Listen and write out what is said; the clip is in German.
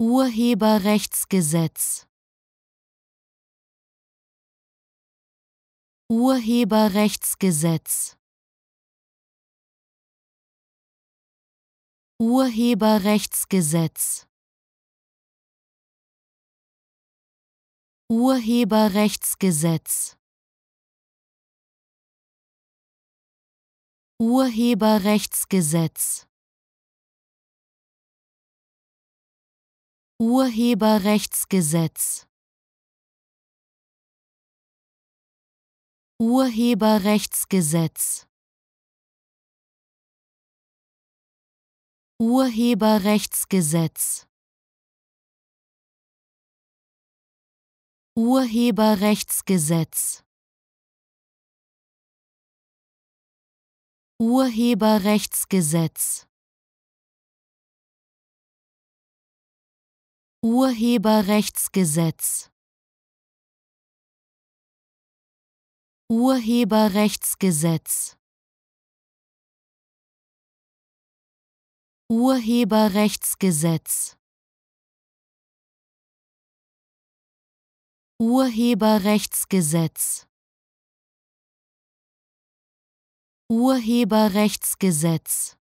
Urheberrechtsgesetz Urheberrechtsgesetz Urheberrechtsgesetz Urheberrechtsgesetz Urheberrechtsgesetz Urheberrechtsgesetz Urheberrechtsgesetz Urheberrechtsgesetz Urheberrechtsgesetz Urheberrechtsgesetz Urheberrechtsgesetz Urheberrechtsgesetz Urheberrechtsgesetz Urheberrechtsgesetz Urheberrechtsgesetz